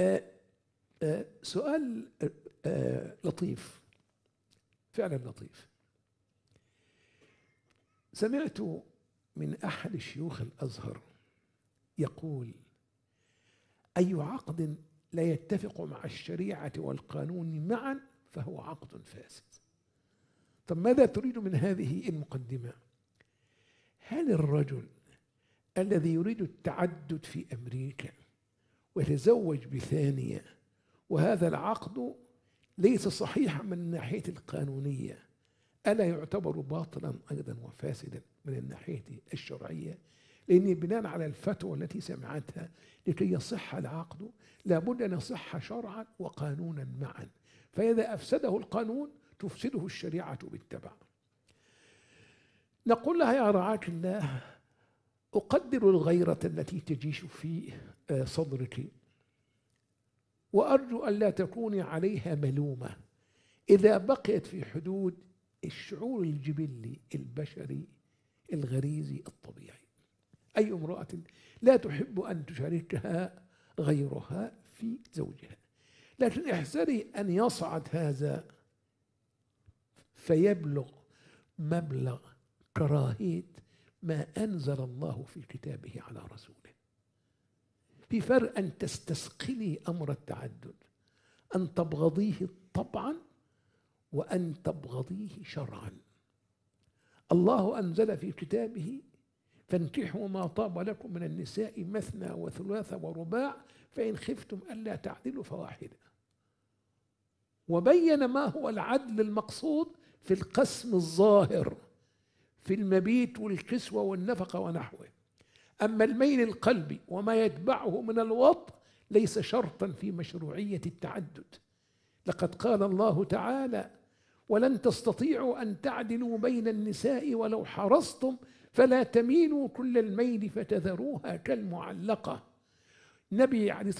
آه، آه، سؤال آه، لطيف فعلا لطيف سمعت من احد شيوخ الازهر يقول اي عقد لا يتفق مع الشريعه والقانون معا فهو عقد فاسد طب ماذا تريد من هذه المقدمه هل الرجل الذي يريد التعدد في امريكا ويتزوج بثانية وهذا العقد ليس صحيحا من الناحية القانونية ألا يعتبر باطلا أيضا وفاسدا من الناحية الشرعية لأن بناء على الفتوى التي سمعتها لكي يصح العقد لابد أن يصح شرعا وقانونا معا فإذا أفسده القانون تفسده الشريعة بالتبع نقول لها يا رعاك الله أقدر الغيرة التي تجيش في صدرك وأرجو ألا تكوني عليها ملومة إذا بقيت في حدود الشعور الجبلي البشري الغريزي الطبيعي أي امرأة لا تحب أن تشاركها غيرها في زوجها لكن احذري أن يصعد هذا فيبلغ مبلغ كراهية ما أنزل الله في كتابه على رسوله في فرق أن تستثقلي أمر التعدد أن تبغضيه طبعا وأن تبغضيه شرعا الله أنزل في كتابه فانكحوا ما طاب لكم من النساء مثنى وثلاث ورباع فإن خفتم ألا تعدلوا فواحدة وبين ما هو العدل المقصود في القسم الظاهر في المبيت والكسوة والنفقة ونحوه أما الميل القلبي وما يتبعه من الوط ليس شرطا في مشروعية التعدد لقد قال الله تعالى ولن تستطيعوا أن تعدلوا بين النساء ولو حرصتم فلا تميلوا كل الميل فتذروها كالمعلقة النبي عليه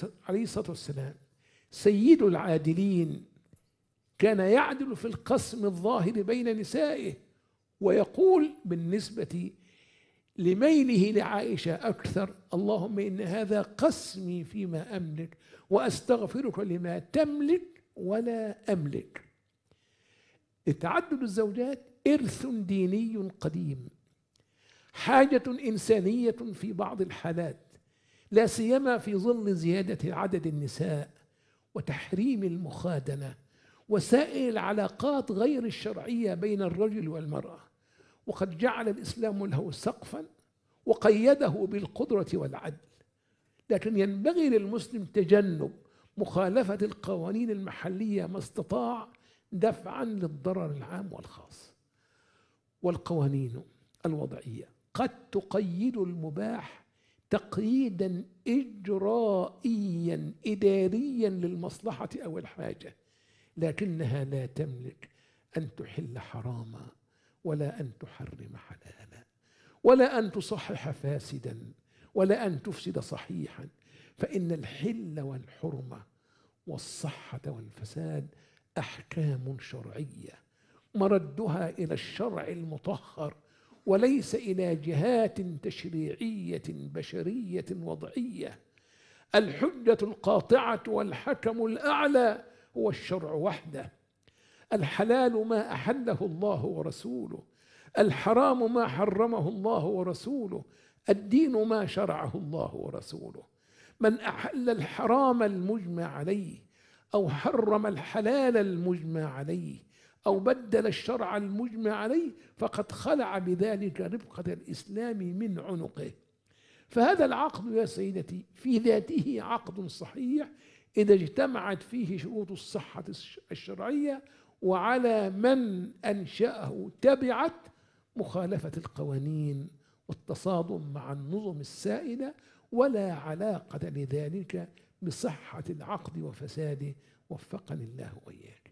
الصلاة والسلام سيد العادلين كان يعدل في القسم الظاهر بين نسائه ويقول بالنسبة لميله لعائشة أكثر اللهم إن هذا قسمي فيما أملك وأستغفرك لما تملك ولا أملك تعدد الزوجات إرث ديني قديم حاجة إنسانية في بعض الحالات لا سيما في ظل زيادة عدد النساء وتحريم المخادنة وسائر العلاقات غير الشرعية بين الرجل والمرأة وقد جعل الإسلام له سقفا وقيده بالقدرة والعدل لكن ينبغي للمسلم تجنب مخالفة القوانين المحلية ما استطاع دفعا للضرر العام والخاص والقوانين الوضعية قد تقيد المباح تقييدا إجرائيا إداريا للمصلحة أو الحاجة لكنها لا تملك أن تحل حراما ولا أن تحرم حلالا ولا أن تصحح فاسدا ولا أن تفسد صحيحا فإن الحل والحرمة والصحة والفساد أحكام شرعية مردها إلى الشرع المطهر وليس إلى جهات تشريعية بشرية وضعية الحجة القاطعة والحكم الأعلى هو الشرع وحده الحلال ما احله الله ورسوله الحرام ما حرمه الله ورسوله الدين ما شرعه الله ورسوله من احل الحرام المجمع عليه او حرم الحلال المجمع عليه او بدل الشرع المجمع عليه فقد خلع بذلك رفقه الاسلام من عنقه فهذا العقد يا سيدتي في ذاته عقد صحيح إذا اجتمعت فيه شروط الصحة الشرعية وعلى من انشاه تبعت مخالفه القوانين والتصادم مع النظم السائده ولا علاقه لذلك بصحه العقد وفساده وفقني الله واياك